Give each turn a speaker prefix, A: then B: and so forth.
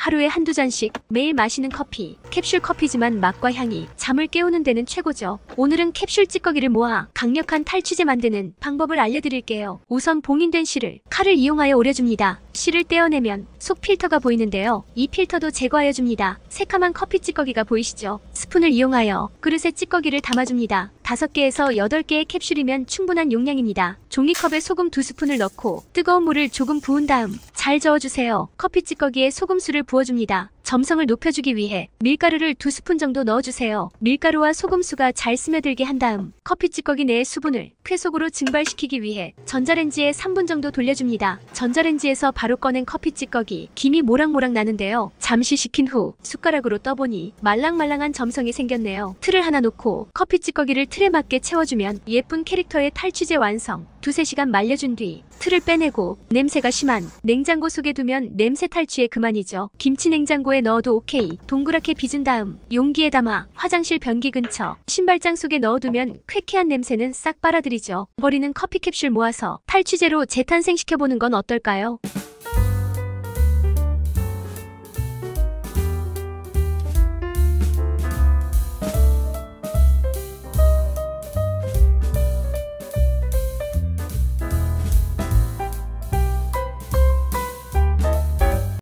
A: 하루에 한두 잔씩 매일 마시는 커피. 캡슐 커피지만 맛과 향이 잠을 깨우는 데는 최고죠. 오늘은 캡슐 찌꺼기를 모아 강력한 탈취제 만드는 방법을 알려드릴게요. 우선 봉인된 실을 칼을 이용하여 오려줍니다. 실을 떼어내면 속 필터가 보이는데요. 이 필터도 제거하여줍니다. 새카만 커피 찌꺼기가 보이시죠? 스푼을 이용하여 그릇에 찌꺼기를 담아줍니다. 5개에서 8개의 캡슐이면 충분한 용량입니다. 종이컵에 소금 2스푼을 넣고 뜨거운 물을 조금 부은 다음 잘 저어주세요. 커피 찌꺼기에 소금수를 부어줍니다. 점성을 높여주기 위해 밀가루를 두 스푼 정도 넣어주세요. 밀가루와 소금수가 잘 스며들게 한 다음 커피 찌꺼기 내의 수분을 쾌속으로 증발시키기 위해 전자렌지에 3분 정도 돌려줍니다. 전자렌지에서 바로 꺼낸 커피 찌꺼기 김이 모락모락 나는데요. 잠시 식힌 후 숟가락으로 떠보니 말랑말랑한 점성이 생겼네요. 틀을 하나 놓고 커피 찌꺼기를 틀에 맞게 채워주면 예쁜 캐릭터의 탈취제 완성 두세 시간 말려준 뒤 틀을 빼내고 냄새가 심한 냉장고 속에 두면 냄새 탈취에 그만이죠. 김치 냉장고에 넣어도 오케이. 동그랗게 빚은 다음 용기에 담아 화장실 변기 근처 신발장 속에 넣어두면 쾌쾌한 냄새는 싹 빨아들이죠. 버리는 커피 캡슐 모아서 탈취제로 재탄생시켜보는 건 어떨까요?